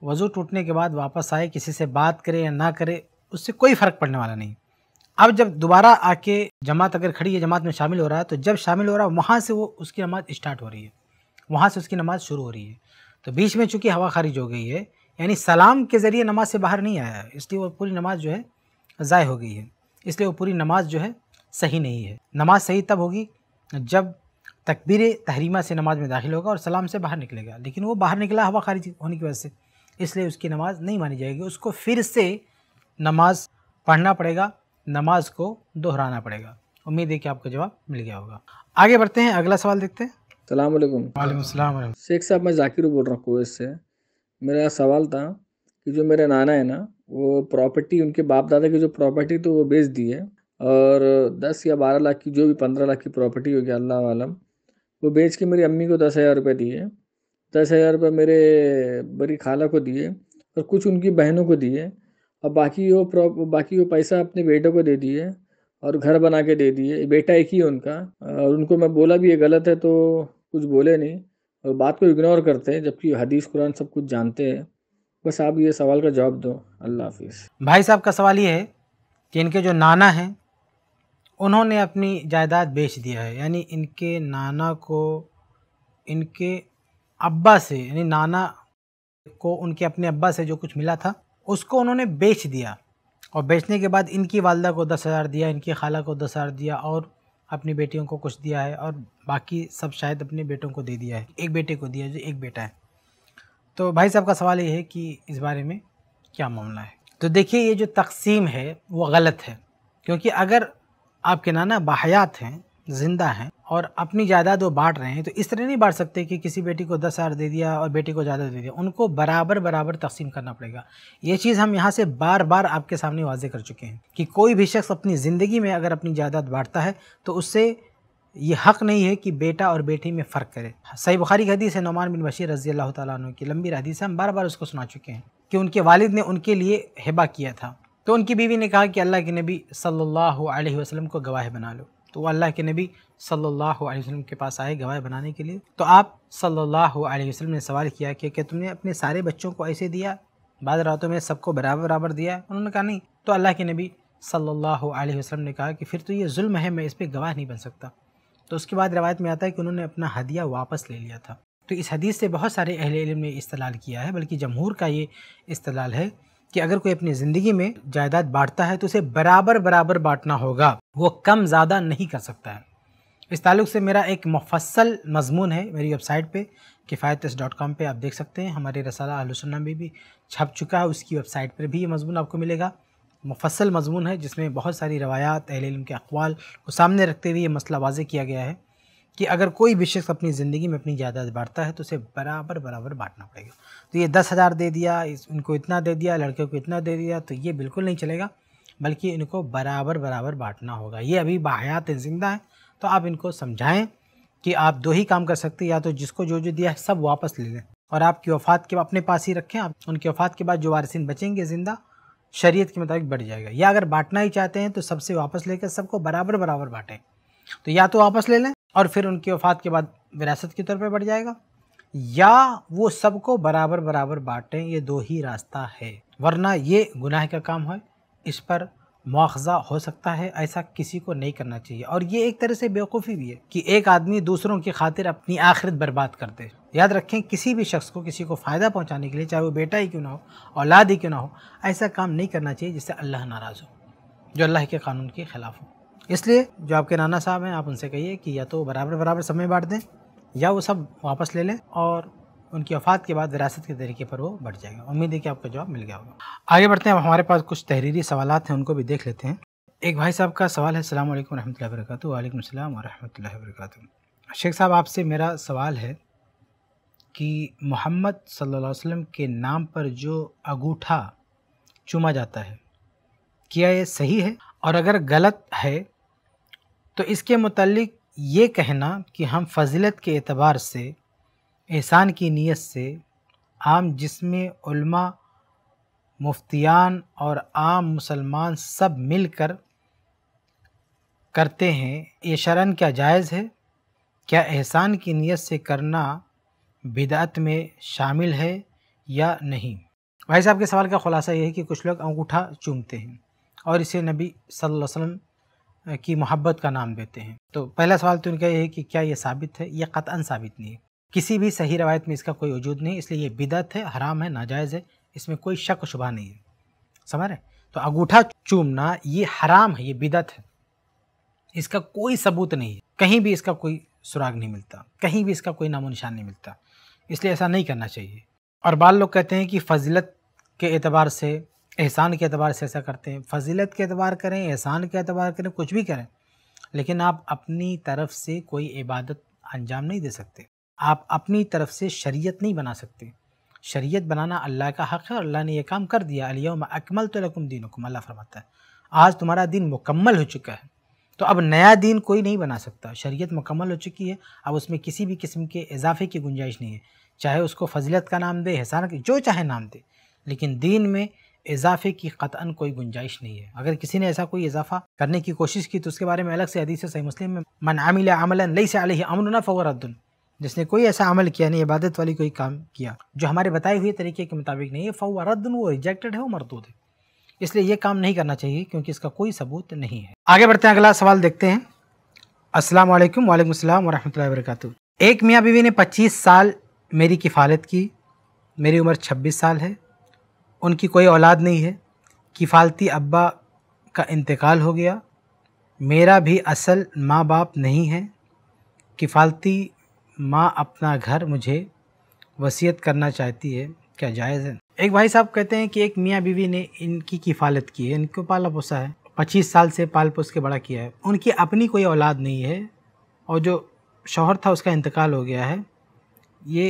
A: वज़ू टूटने के बाद वापस आए किसी से बात करे या ना करे उससे कोई फ़र्क पड़ने वाला नहीं अब जब दोबारा आके जमात अगर खड़ी है जमात में शामिल हो रहा है तो जब शामिल हो रहा है वहाँ से वो उसकी नमाज स्टार्ट हो रही है वहाँ से उसकी नमाज शुरू हो रही है तो बीच में चूँकि हवा खारिज हो गई है यानी सलाम के ज़रिए नमाज से बाहर नहीं आया इसलिए वो पूरी नमाज जो है ज़ाय हो गई है इसलिए वो पूरी नमाज जो है सही नहीं है नमाज सही तब होगी जब तकबीर तहरीमा से नमाज में दाखिल होगा और सलाम से बाहर निकलेगा लेकिन वो बाहर निकला हवा खारिज होने की वजह से इसलिए उसकी नमाज़ नहीं मानी जाएगी उसको फिर से नमाज पढ़ना पड़ेगा नमाज को दोहराना पड़ेगा उम्मीद है कि आपको जवाब मिल गया होगा
D: आगे बढ़ते हैं अगला सवाल देखते हैं सलाम वालेकुम शेख साहब मैं जाकिर बोल रहा हूँ से मेरा सवाल था कि जो मेरे नाना है ना वो प्रॉपर्टी उनके बाप दादा की जो प्रॉपर्टी तो वो बेच दी है और दस या बारह लाख की जो भी पंद्रह लाख की प्रॉपर्टी होगी अल्लाह आलम वो बेच के मेरी अम्मी को दस हज़ार रुपये दिए दस हज़ार रुपये मेरे बड़ी खाला को दिए और कुछ उनकी बहनों को दिए और बाकी वो प्रॉप बाकी वो पैसा अपने बेटे को दे दिए और घर बना के दे दिए बेटा एक ही है उनका और उनको मैं बोला भी ये गलत है तो कुछ बोले नहीं और बात को इग्नोर करते हैं जबकि हदीस कुरान सब कुछ जानते हैं बस आप ये सवाल का जवाब दो अल्लाह हाफिज़
A: भाई साहब का सवाल ये है कि इनके जो नाना हैं उन्होंने अपनी जायदाद बेच दिया है यानी इनके नाना को इनके अब्बा से यानी नाना को उनके अपने अब्बा से जो कुछ मिला था उसको उन्होंने बेच दिया और बेचने के बाद इनकी वालदा को दस हज़ार दिया इनकी खाला को दस हज़ार दिया और अपनी बेटियों को कुछ दिया है और बाकी सब शायद अपने बेटों को दे दिया है एक बेटे को दिया जो एक बेटा है तो भाई साहब का सवाल ये है कि इस बारे में क्या मामला है तो देखिए ये जो तकसीम है वो गलत है क्योंकि अगर आपके नाना बाहयात हैं ज़िंदा हैं और अपनी जायदाद वो बांट रहे हैं तो इस तरह नहीं बांट सकते कि किसी बेटी को दस हज़ार दे दिया और बेटी को ज़्यादा दे दिया उनको बराबर बराबर तकसीम करना पड़ेगा ये चीज़ हम यहाँ से बार बार आपके सामने वाजे कर चुके हैं कि कोई भी शख्स अपनी ज़िंदगी में अगर अपनी जायदाद बांटता है तो उससे ये हक़ नहीं है कि बेटा और बेटी में फ़र्क करे सही बुखारी की हदीस है नुमान बिन बशीर रजी अल्लाह तु की लंबी हदीस हम बार बार उसको सुना चुके हैं कि उनके वालिद ने उनके लिए हिबा किया था तो उनकी बीवी ने कहा कि अल्लाह के नबी सल्लल्लाहु अलैहि वसल्लम को गवाह बना लो तो अल्लाह के नबी सल्लल्लाहु अलैहि वसल्लम के पास आए गवाह बनाने के लिए तो आप सल्लल्लाहु अलैहि वसल्लम ने सवाल किया कि क्या तुमने अपने सारे बच्चों को ऐसे दिया बाद रातों में सबको बराबर बराबर दिया उन्होंने कहा नहीं तो अल्लाह के नबी सल्लल्लाहु अलैहि वसल्लम ने कहा कि फिर तो ये जुल्म है मैं इस पर गवाह नहीं बन सकता तो उसके बाद रवायत में आता है कि उन्होंने अपना हदिया वापस ले लिया था तो इस हदीस से बहुत सारे अहल इलम ने इस्तलाल किया है बल्कि जमहूर का ये इस्तलाल है कि अगर कोई अपनी ज़िंदगी में जायदाद बांटता है तो उसे बराबर बराबर बांटना होगा वो कम ज़्यादा नहीं कर सकता है इस ताल्लुक़ से मेरा एक मफसल मजमून है मेरी वेबसाइट पे किफ़ायत डॉट कॉम पर आप देख सकते हैं हमारे रसाला आलोचना में भी छप चुका है उसकी वेबसाइट पर भी ये मजमून आपको मिलेगा मुफसल मजमून है जिसमें बहुत सारी रवायात अहल इलम के अखवाल को सामने रखते हुए ये मसला वाजे किया गया है कि अगर कोई भी शख्स अपनी ज़िंदगी में अपनी जायदाद बांटता है तो उसे बराबर बराबर बांटना पड़ेगा तो ये दस हज़ार दे दिया इस उनको इतना दे दिया लड़के को इतना दे दिया तो ये बिल्कुल नहीं चलेगा बल्कि इनको बराबर बराबर बांटना होगा ये अभी बाहयात जिंदा है तो आप इनको समझाएं कि आप दो ही काम कर सकते हैं या तो जिसको जो जो दिया है सब वापस ले लें और आपकी वफ़ात के अपने पास ही रखें आप उनकी वफ़ात के बाद जो वारसिन बचेंगे ज़िंदा शरीयत के मुताबिक बढ़ जाएगा या अगर बांटना ही चाहते हैं तो सबसे वापस लेकर सबको बराबर बराबर बांटें तो या तो वापस ले लें और फिर उनकी वफ़ात के बाद विरासत के तौर पर बढ़ जाएगा या वो सबको बराबर बराबर बांटें ये दो ही रास्ता है वरना ये गुनाह का काम है इस पर मुआवजा हो सकता है ऐसा किसी को नहीं करना चाहिए और ये एक तरह से बेवकूफ़ी भी है कि एक आदमी दूसरों की खातिर अपनी आखिरत बर्बाद कर दे याद रखें किसी भी शख्स को किसी को फ़ायदा पहुंचाने के लिए चाहे वो बेटा ही क्यों ना हो औलाद ही क्यों ना हो ऐसा काम नहीं करना चाहिए जिससे अल्लाह नाराज़ हो जो अल्लाह के कानून के ख़िलाफ़ हो इसलिए जो आपके नाना साहब हैं आप उनसे कहिए कि या तो बराबर बराबर समय बांट दें या वो सब वापस ले लें और उनकी वफात के बाद विरासत के तरीके पर वो बढ़ जाएगा उम्मीद है कि आपका जवाब मिल गया होगा आगे बढ़ते हैं अब हमारे पास कुछ तहरीरी सवाल हैं उनको भी देख लेते हैं एक भाई साहब का सवाल है सलाम वरह वर्क वालेकुम अल्लाम वरहमल वरक शेख साहब आपसे मेरा सवाल है कि मोहम्मद सल्लल्लाहु अलैहि वसल्लम के नाम पर जो अंगूठा चूमा जाता है क्या ये सही है और अगर गलत है तो इसके मतलब ये कहना कि हम फजीलत के एतबार से एहसान की नीयत से आम जिसमें उल्मा मुफ्तियान और आम मुसलमान सब मिलकर करते हैं ये शरण क्या जायज़ है क्या एहसान की नीयत से करना बिदअत में शामिल है या नहीं भाई साहब के सवाल का खुलासा यह है कि कुछ लोग अंगूठा चूमते हैं और इसे नबी सल्लल्लाहु अलैहि वसल्लम की मोहब्बत का नाम देते हैं तो पहला सवाल तो उनका यह है कि क्या ये साबित है यह कतअन साबित नहीं है किसी भी सही रवायत में इसका कोई वजूद नहीं इसलिए ये बिदत है हराम है नाजायज़ है इसमें कोई शक शुबा नहीं है समझ रहे तो अंगूठा चूमना ये हराम है ये बिदत है इसका कोई सबूत नहीं है कहीं भी इसका कोई सुराग नहीं मिलता कहीं भी इसका कोई नामो निशान नहीं मिलता इसलिए ऐसा नहीं करना चाहिए और बाल लोग कहते हैं कि फजीलत के एतबार से एहसान के एतबार से ऐसा करते हैं फजीलत के एतबार करें एहसान के एतबार करें कुछ भी करें लेकिन आप अपनी तरफ से कोई इबादत अंजाम नहीं दे सकते आप अपनी तरफ से शरीयत नहीं बना सकते शरीयत बनाना अल्लाह का हक़ है और अल्लाह ने यह काम कर दिया अलियम अकमल तो रकम दिन हुकुम अल्लाह फरमाता है आज तुम्हारा दिन मुकम्मल हो चुका है तो अब नया दिन कोई नहीं बना सकता शरीयत मुकम्मल हो चुकी है अब उसमें किसी भी किस्म के इजाफे की गुंजाइश नहीं है चाहे उसको फजलत का नाम दे एहसान जो चाहे नाम दे लेकिन दीन में इजाफे की कतन कोई गुंजाइश नहीं है अगर किसी ने ऐसा कोई इजाफा करने की कोशिश की तो उसके बारे में अलग से हदीस सही मुस्लिम में मन आमिल अमलन लई से अलह अमन फ़वर जिसने कोई ऐसा अमल किया नहीं इबादत वाली कोई काम किया जो हमारे बताए हुए तरीके के मुताबिक नहीं है फ़ाउ रद्दन वो रिजेक्टेड है वो मरदूद है इसलिए ये काम नहीं करना चाहिए क्योंकि इसका कोई सबूत नहीं है आगे बढ़ते हैं अगला सवाल देखते हैं अस्सलाम वालेकुम वालेकुम अस्सलाम वरहमतुल्लाहि वबरकातु एक मियाँ बीवी ने पच्चीस साल मेरी किफ़ालत की मेरी उम्र छब्बीस साल है उनकी कोई औलाद नहीं है किफ़ालती अब्बा का इंतकाल हो गया मेरा भी असल माँ बाप नहीं है किफ़ालती माँ अपना घर मुझे वसीयत करना चाहती है क्या जायज़ है एक भाई साहब कहते हैं कि एक मियाँ बीवी ने इनकी किफ़ालत की है इनको पाला पोसा है पच्चीस साल से पाल पोस के बड़ा किया है उनकी अपनी कोई औलाद नहीं है और जो शौहर था उसका इंतकाल हो गया है ये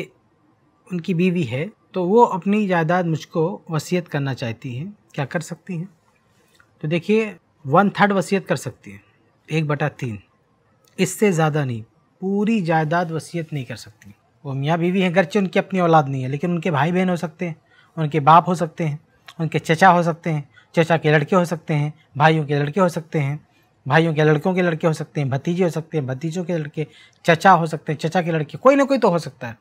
A: उनकी बीवी है तो वो अपनी जायदाद मुझको वसीयत करना चाहती हैं क्या कर सकती हैं तो देखिए वन थर्ड वसीयत कर सकती है एक बटा तीन इससे ज़्यादा नहीं पूरी जायदाद वसीयत नहीं कर सकती वो मियाँ बीवी हैं गरचे उनकी अपनी औलाद नहीं है लेकिन उनके भाई बहन हो सकते हैं उनके बाप हो सकते हैं उनके चचा हो सकते हैं चचा के लड़के हो सकते हैं भाइयों के लड़के हो सकते हैं भाइयों के लड़कों के लड़के हो सकते हैं भतीजे हो सकते हैं भतीजों के लड़के चचा हो सकते हैं चचा के लड़के कोई ना कोई तो हो सकता है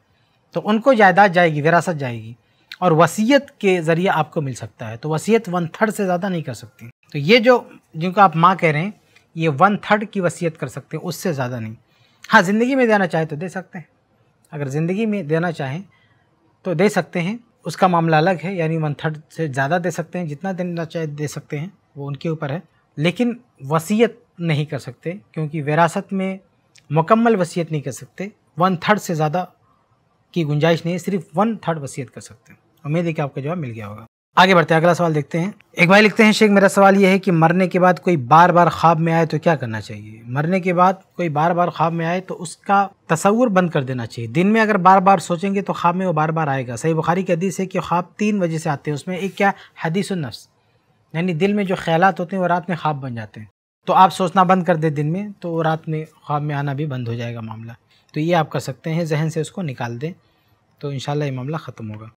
A: तो उनको जायदाद जाएगी विरासत जाएगी और वसीयत के ज़रिए आपको मिल सकता है तो वसीयत वन थर्ड से ज़्यादा नहीं कर सकती तो ये जो जिनको आप माँ कह रहे हैं ये वन थर्ड की वसीयत कर सकते हैं उससे ज़्यादा नहीं हाँ ज़िंदगी में देना चाहे तो दे सकते हैं अगर ज़िंदगी में देना चाहें तो दे सकते हैं उसका मामला अलग है यानी वन थर्ड से ज़्यादा दे सकते हैं जितना देना चाहे दे सकते हैं वो उनके ऊपर है लेकिन वसीयत नहीं कर सकते क्योंकि विरासत में मुकम्मल वसीयत नहीं कर सकते वन थर्ड से ज़्यादा की गुंजाइश नहीं है सिर्फ वन थर्ड वसीयत कर सकते हैं उम्मीद है कि आपका जवाब मिल गया होगा आगे बढ़ते हैं अगला सवाल देखते हैं एक भाई लिखते हैं शेख मेरा सवाल यह है कि मरने के बाद कोई बार बार ख्वाब में आए तो क्या करना चाहिए मरने के बाद कोई बार बार ख्वाब में आए तो उसका तस्वुर बंद कर देना चाहिए दिन में अगर बार बार सोचेंगे तो ख्वाब में वो बार बार आएगा सही बुखारी की हदीस है कि ख्वाब तीन वजह से आते हैं उसमें एक क्या हदीस नफ्स यानी दिल में जो ख्याल होते हैं वो रात में ख्वाब बन जाते हैं तो आप सोचना बंद कर दें दिन में तो रात में ख्वाब में आना भी बंद हो जाएगा मामला तो ये आप कर सकते हैं जहन से उसको निकाल दें तो इन ये मामला ख़त्म होगा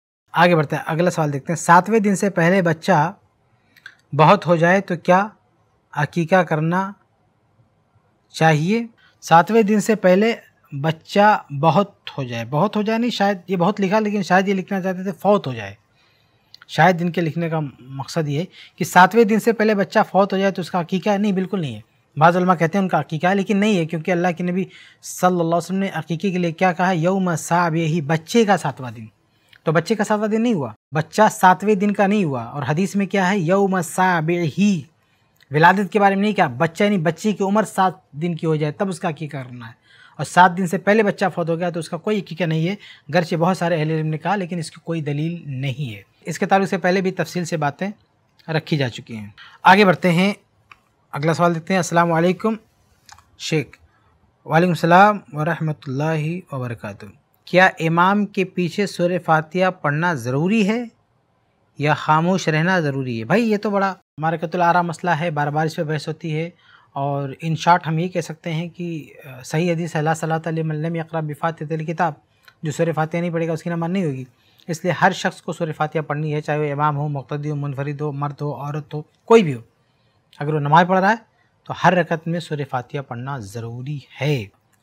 A: आगे बढ़ते हैं अगला सवाल देखते हैं सातवें दिन से पहले बच्चा बहुत हो जाए तो क्या अकीका करना चाहिए सातवें दिन से पहले बच्चा बहुत हो जाए बहुत हो जाए नहीं शायद ये बहुत लिखा लेकिन शायद ये लिखना चाहते थे फौत हो जाए शायद इनके लिखने का मकसद ये है कि सातवें दिन से पहले बच्चा फौत हो जाए तो उसका अकीका है नहीं बिल्कुल नहीं है बाज़लमा कहते हैं उनका अकीका है लेकिन नहीं है क्योंकि अल्लाह के नबी सल्लल्लाहु अलैहि वसल्लम ने अकीके के लिए क्या कहा यौम साब यही बच्चे का सातवां दिन तो बच्चे का सातवां दिन नहीं हुआ बच्चा सातवें दिन का नहीं हुआ और हदीस में क्या है यौम साबे ही विलादत के बारे में नहीं क्या बच्चा यानी बच्ची की उम्र सात दिन की हो जाए तब उसका की करना है और सात दिन से पहले बच्चा फौत हो गया तो उसका कोई हकीका नहीं है घर से बहुत सारे अहल ने कहा लेकिन इसकी कोई दलील नहीं है इसके तारुक से पहले भी तफसील से बातें रखी जा चुकी हैं आगे बढ़ते हैं अगला सवाल देखते हैं अस्सलाम वालेकुम शेख वालेकुम सलाम वरहमतुल्लाहि वबरकातुहू क्या इमाम के पीछे सुर फातिया पढ़ना ज़रूरी है या खामोश रहना ज़रूरी है भाई ये तो बड़ा कतुल आरा मसला है बार बार इस पर बहस होती है और इन शॉर्ट हम ये कह सकते हैं कि सही हदीस अल्लाह सलाम अकरा बिफात किताब जो सुर फातिया नहीं पढ़ेगा उसकी नमाज नहीं होगी इसलिए हर शख्स को सुर फातिया पढ़नी है चाहे वो इमाम हो मुख्तदी हो मुनफरद हो मर्द हो औरत हो कोई भी हो अगर वो नमाज़ पढ़ रहा है तो हर रकत में सुर फातिया पढ़ना ज़रूरी है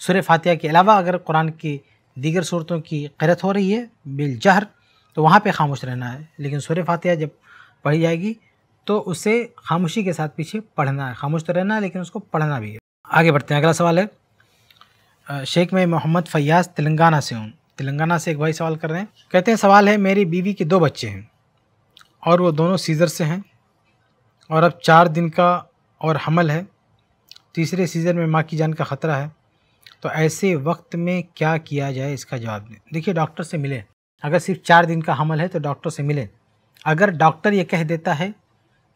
A: सुर फातिया के अलावा अगर कुरान की दीगर सूरतों की करत हो रही है बिलजहर तो वहाँ पे खामोश रहना है लेकिन सूर फातिहा जब पढ़ी जाएगी तो उसे खामोशी के साथ पीछे पढ़ना है खामोश तो रहना है लेकिन उसको पढ़ना भी है आगे बढ़ते हैं अगला सवाल है शेख में मोहम्मद फ़याज़ तेलंगाना से हूँ तेलंगाना से एक भाई सवाल कर रहे हैं कहते हैं सवाल है मेरी बीवी के दो बच्चे हैं और वो दोनों सीज़र से हैं और अब चार दिन का और हमल है तीसरे सीज़र में माँ की जान का ख़तरा है तो ऐसे वक्त में क्या किया जाए इसका जवाब दें देखिए डॉक्टर से मिलें अगर सिर्फ चार दिन का हमल है तो डॉक्टर से मिलें अगर डॉक्टर ये कह देता है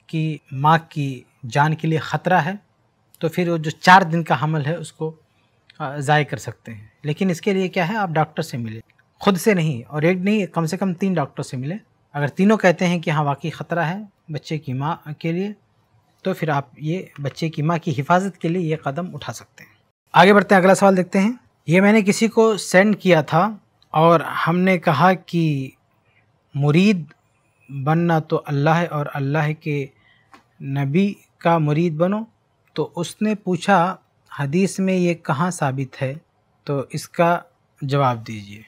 A: कि माँ की जान के लिए ख़तरा है तो फिर वो जो चार दिन का हमल है उसको ज़ाय कर सकते हैं लेकिन इसके लिए क्या है आप डॉक्टर से मिले खुद से नहीं और एक नहीं कम से कम तीन डॉक्टर से मिले अगर तीनों कहते हैं कि हाँ वाकई ख़तरा है बच्चे की माँ के लिए तो फिर आप ये बच्चे की माँ की हिफाजत के लिए ये कदम उठा सकते हैं आगे बढ़ते हैं अगला सवाल देखते हैं ये मैंने किसी को सेंड किया था और हमने कहा कि मुरीद बनना तो अल्लाह है और अल्लाह के नबी का मुरीद बनो तो उसने पूछा हदीस में ये कहाँ साबित है तो इसका जवाब दीजिए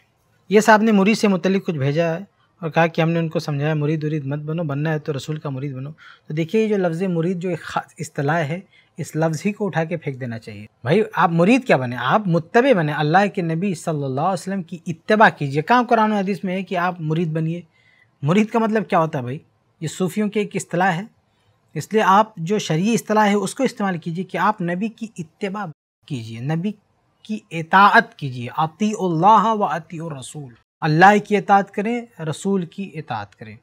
A: ये साहब ने मुरीद से मुतलिक कुछ भेजा है और कहा कि हमने उनको समझाया मुरीद उरीद मत बनो बनना है तो रसूल का मुरीद बनो तो देखिए ये जो लफ्ज़ मुरीद जो एक ख़ास अतलाह है इस लफ्ज़ ही को उठा के फेंक देना चाहिए भाई आप मुरीद क्या बने आप मुतबे बने अल्लाह के नबी सल्लल्लाहु अलैहि वसल्लम की इतबा कीजिए कहाँ कुरान हदीस में है कि आप मुरीद बनिए मुरीद का मतलब क्या होता है भाई ये सूफियों की एक असलाह है इसलिए आप जो शरीय अतलाह है उसको इस्तेमाल कीजिए कि आप नबी की इतबा कीजिए नबी की इतात कीजिए आती व आती रसूल अल्लाह की इतात करें रसूल की इतात करें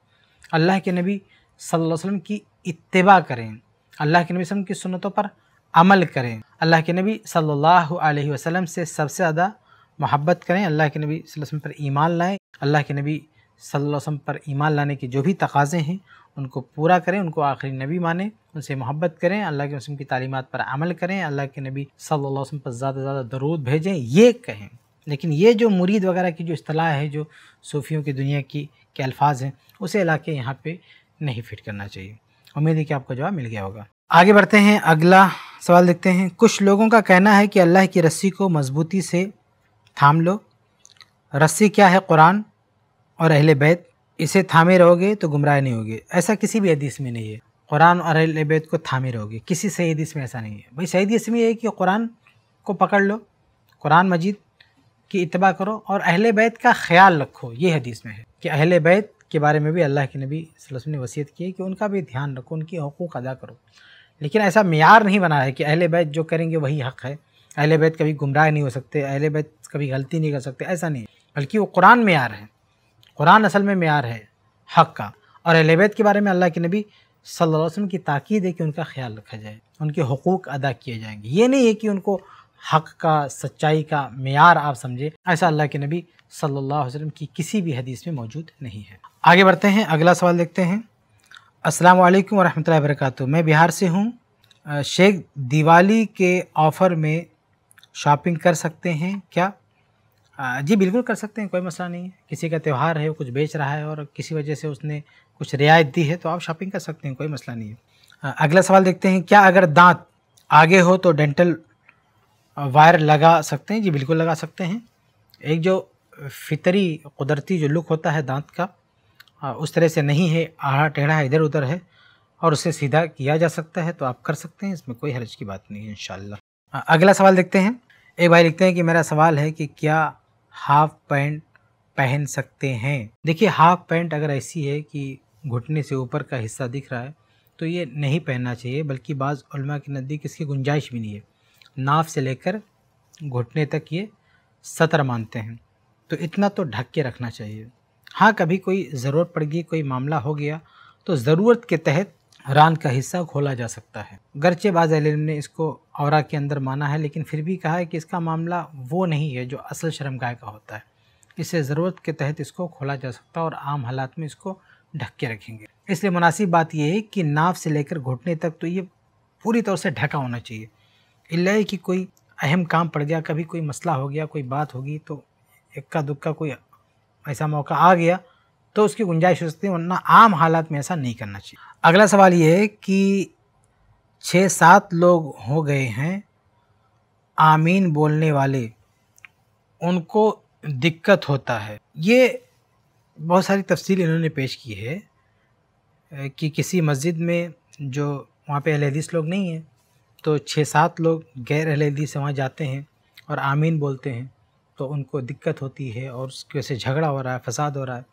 A: अल्लाह के नबी सल्लल्लाहु अलैहि वसल्लम की इतबा करें अल्लाह के नबी की सुनतों पर अमल करें अल्लाह के नबी सल्लल्लाहु अलैहि वसल्लम से सबसे ज़्यादा मोहब्बत करें अल्लाह के नबी वसल्लम पर ईमान लाएं अल्लाह के नबी वसल्लम पर ईमान लाने के जो भी तकाज़े हैं उनको पूरा करें उनको आखिरी नबी माने उनसे मोहब्बत करें अल्लाह के वसम की तालीमत पर अमल करें अल्लाह के नबी सल्लल्लाहु अलैहि वसल्लम पर ज़्यादा से ज़्यादा दरूद भेजें ये कहें लेकिन ये जो मुरीद वगैरह की जो असलाह है जो सूफ़ियों की दुनिया की के अल्फाज हैं उसे इलाके यहाँ पे नहीं फिट करना चाहिए उम्मीद है कि आपको जवाब मिल गया होगा आगे बढ़ते हैं अगला सवाल देखते हैं कुछ लोगों का कहना है कि अल्लाह की रस्सी को मजबूती से थाम लो रस्सी क्या है कुरान और अहल बैत इसे थामे रहोगे तो गुमराह नहीं होगी ऐसा किसी भी हदीस में नहीं है कुरान और अहल बैत को थामे रहोगे किसी सही हदीस में ऐसा नहीं है भाई सही हदीस में ये है कि कुरान को पकड़ लो कुरान मजीद की इतबा करो और अहल बैत का ख्याल रखो ये हदीस में है कि अहल बैत के बारे में भी अल्लाह के नबी वसल्लम ने वसीयत की है कि उनका भी ध्यान रखो उनके हकूक़ अदा करो लेकिन ऐसा मैार नहीं बना है कि अहल बैत जो करेंगे वही हक़ है अहल बैत कभी गुमराह नहीं हो सकते अहल बैत कभी गलती नहीं कर सकते ऐसा नहीं बल्कि वो कुरान मैार है कुरान असल में मैार है हक़ का और अहल बैत के बारे में अल्लाह के नबी सल्लल्लाहु अलैहि वसल्लम की ताक़ीद है कि उनका ख्याल रखा जाए उनके हकूक़ अदा किए जाएंगे ये नहीं है कि उनको हक़ का सच्चाई का मैार आप समझे ऐसा अल्लाह के नबी सल्लल्लाहु अलैहि वसल्लम की किसी भी हदीस में मौजूद नहीं है आगे बढ़ते हैं अगला सवाल देखते हैं अस्सलाम वालेकुम वरहमतुल्लाहि वबरकत मैं बिहार से हूँ शेख दिवाली के ऑफ़र में शॉपिंग कर सकते हैं क्या जी बिल्कुल कर सकते हैं कोई मसला नहीं है किसी का त्यौहार है वो कुछ बेच रहा है और किसी वजह से उसने कुछ रियायत दी है तो आप शॉपिंग कर सकते हैं कोई मसला नहीं है अगला सवाल देखते हैं क्या अगर दांत आगे हो तो डेंटल वायर लगा सकते हैं जी बिल्कुल लगा सकते हैं एक जो फितरी कुदरती जो लुक होता है दांत का उस तरह से नहीं है आहा टेढ़ा है इधर उधर है और उसे सीधा किया जा सकता है तो आप कर सकते हैं इसमें कोई हर्ज की बात नहीं है इन अगला सवाल देखते हैं एक भाई लिखते हैं कि मेरा सवाल है कि क्या हाफ पैंट पहन सकते हैं देखिए हाफ पैंट अगर ऐसी है कि घुटने से ऊपर का हिस्सा दिख रहा है तो ये नहीं पहनना चाहिए बल्कि बाज़ के नज़दीक इसकी गुंजाइश भी नहीं है नाफ से लेकर घुटने तक ये सतर मानते हैं तो इतना तो ढक के रखना चाहिए हाँ कभी कोई ज़रूरत पड़ गई कोई मामला हो गया तो ज़रूरत के तहत रान का हिस्सा खोला जा सकता है गरचे बाज ने इसको और के अंदर माना है लेकिन फिर भी कहा है कि इसका मामला वो नहीं है जो असल शर्मगाह का होता है इसे ज़रूरत के तहत इसको खोला जा सकता है और आम हालात में इसको ढक के रखेंगे इसलिए मुनासिब बात यह है कि नाव से लेकर घुटने तक तो ये पूरी तौर से ढका होना चाहिए इलाई कि कोई अहम काम पड़ गया कभी कोई मसला हो गया कोई बात होगी तो इक्का दुक्का कोई ऐसा मौका आ गया तो उसकी गुंजाइश सकती है वरना आम हालात में ऐसा नहीं करना चाहिए अगला सवाल ये है कि छः सात लोग हो गए हैं आमीन बोलने वाले उनको दिक्कत होता है ये बहुत सारी तफसील इन्होंने पेश की है कि किसी मस्जिद में जो वहाँ पे अहलदीस लोग नहीं हैं तो छः सात लोग गैर अहलदीस से वहाँ जाते हैं और आमीन बोलते हैं तो उनको दिक्कत होती है और उसकी वजह से झगड़ा हो रहा है फसाद हो रहा है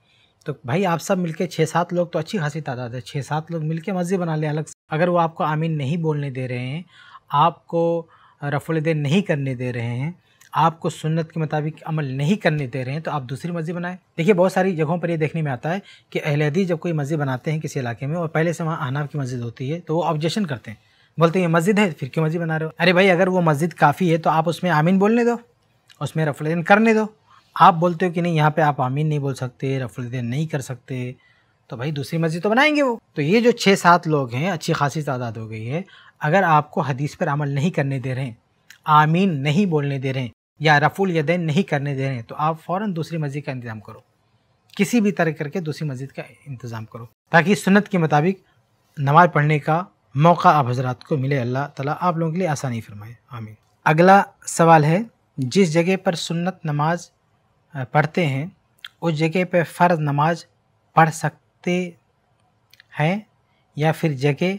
A: तो भाई आप सब मिलके छः सात लोग तो अच्छी खासी तादाद है छः सात लोग मिलके मस्जिद बना लें अलग से अगर वो आपको आमीन नहीं बोलने दे रहे हैं आपको रफुलदेन नहीं करने दे रहे हैं आपको सुन्नत के मुताबिक अमल नहीं करने दे रहे हैं तो आप दूसरी मस्जिद बनाएं देखिए बहुत सारी जगहों पर ये देखने में आता है कि अहलदी जब कोई मस्जिद बनाते हैं किसी इलाके में और पहले से वहाँ अहनाब की मस्जिद होती है तो वो ऑब्जेक्शन करते हैं बोलते हैं ये मस्जिद है फिर क्यों मस्जिद बना रहे हो अरे भाई अगर वो मस्जिद काफ़ी है तो आप उसमें आमीन बोलने दो उसमें रफलदेन करने दो आप बोलते हो कि नहीं यहाँ पे आप आमीन नहीं बोल सकते रफलदेन नहीं कर सकते तो भाई दूसरी मस्जिद तो बनाएंगे वो तो ये जो छः सात लोग हैं अच्छी खासी तादाद हो गई है अगर आपको हदीस पर अमल नहीं करने दे रहे हैं आमीन नहीं बोलने दे रहे हैं या रफुल यदैन नहीं करने दे रहे हैं तो आप फ़ौर दूसरी मस्जिद का इंतज़ाम करो किसी भी तरह करके दूसरी मस्जिद का इंतज़ाम करो ताकि सुनत के मुताबिक नमाज पढ़ने का मौका आप हजरात को मिले अल्लाह ताला आप लोगों के लिए आसानी फरमाए आमीन अगला सवाल है जिस जगह पर सुन्नत नमाज पढ़ते हैं उस जगह पर फ़र्ज़ नमाज पढ़ सकते हैं या फिर जगह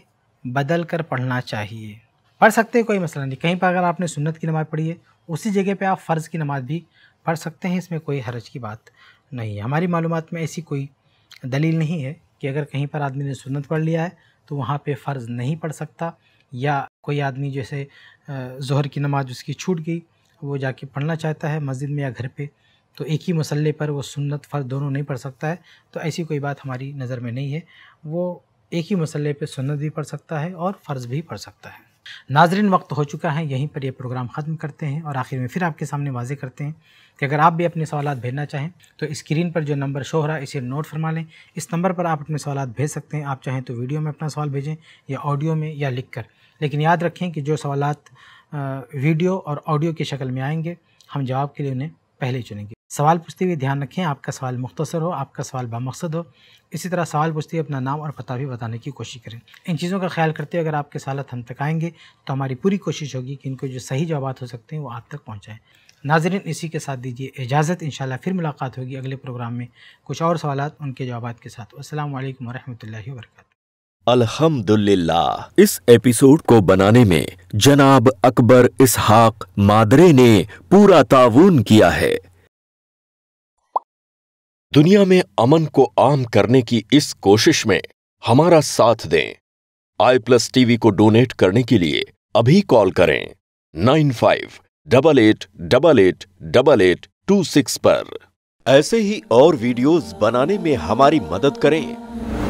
A: बदल कर पढ़ना चाहिए पढ़ सकते हैं कोई मसला नहीं कहीं पर अगर आपने सुन्नत की नमाज़ पढ़ी है उसी जगह पर आप फ़र्ज़ की नमाज़ भी पढ़ सकते हैं इसमें कोई हरज की बात नहीं है हमारी मालूम में ऐसी कोई दलील नहीं है कि अगर कहीं पर आदमी ने सुन्नत पढ़ लिया है तो वहाँ पे फ़र्ज़ नहीं पढ़ सकता या कोई आदमी जैसे जहर की नमाज़ उसकी छूट गई वो जाके पढ़ना चाहता है मस्जिद में या घर पे तो एक ही मसल्ले पर वो सुन्नत फ़र्ज दोनों नहीं पढ़ सकता है तो ऐसी कोई बात हमारी नज़र में नहीं है वो एक ही मसल्ले पर सुन्नत भी पढ़ सकता है और फ़र्ज़ भी पढ़ सकता है नाजरीन वक्त हो चुका है यहीं पर यह प्रोग्राम ख़त्म करते हैं और आखिर में फिर आपके सामने वाजे करते हैं कि अगर आप भी अपने सवाल भेजना चाहें तो स्क्रीन पर जो नंबर शो हो रहा है इसे नोट फरमा लें इस नंबर पर आप अपने सवाल भेज सकते हैं आप चाहें तो वीडियो में अपना सवाल भेजें या ऑडियो में या लिख कर लेकिन याद रखें कि जो सवालत वीडियो और ऑडियो की शक्ल में आएंगे हम जवाब के लिए उन्हें पहले चुनेंगे सवाल पूछते हुए ध्यान रखें आपका सवाल मुख्तसर हो आपका सवाल बामकसद हो इसी तरह सवाल पूछते हुए अपना नाम और पता भी बताने की कोशिश करें इन चीज़ों का ख्याल करते हुए अगर आपके सवाल हम तक आएंगे तो हमारी पूरी कोशिश होगी कि इनको जो सही जवाब हो सकते हैं वो आप तक पहुँचाएँ नाजरन इसी के साथ दीजिए इजाज़त इन फिर मुलाकात होगी अगले प्रोग्राम में कुछ और सवाल उनके जवाब के साथ असल वरहमल वर्का
D: अल्हम्दुलिल्लाह इस एपिसोड को बनाने में जनाब अकबर इसहाक मादरे ने पूरा ताउन किया है दुनिया में अमन को आम करने की इस कोशिश में हमारा साथ दें आई प्लस टीवी को डोनेट करने के लिए अभी कॉल करें nine five double eight double eight double eight two six पर ऐसे ही और वीडियोस बनाने में हमारी मदद करें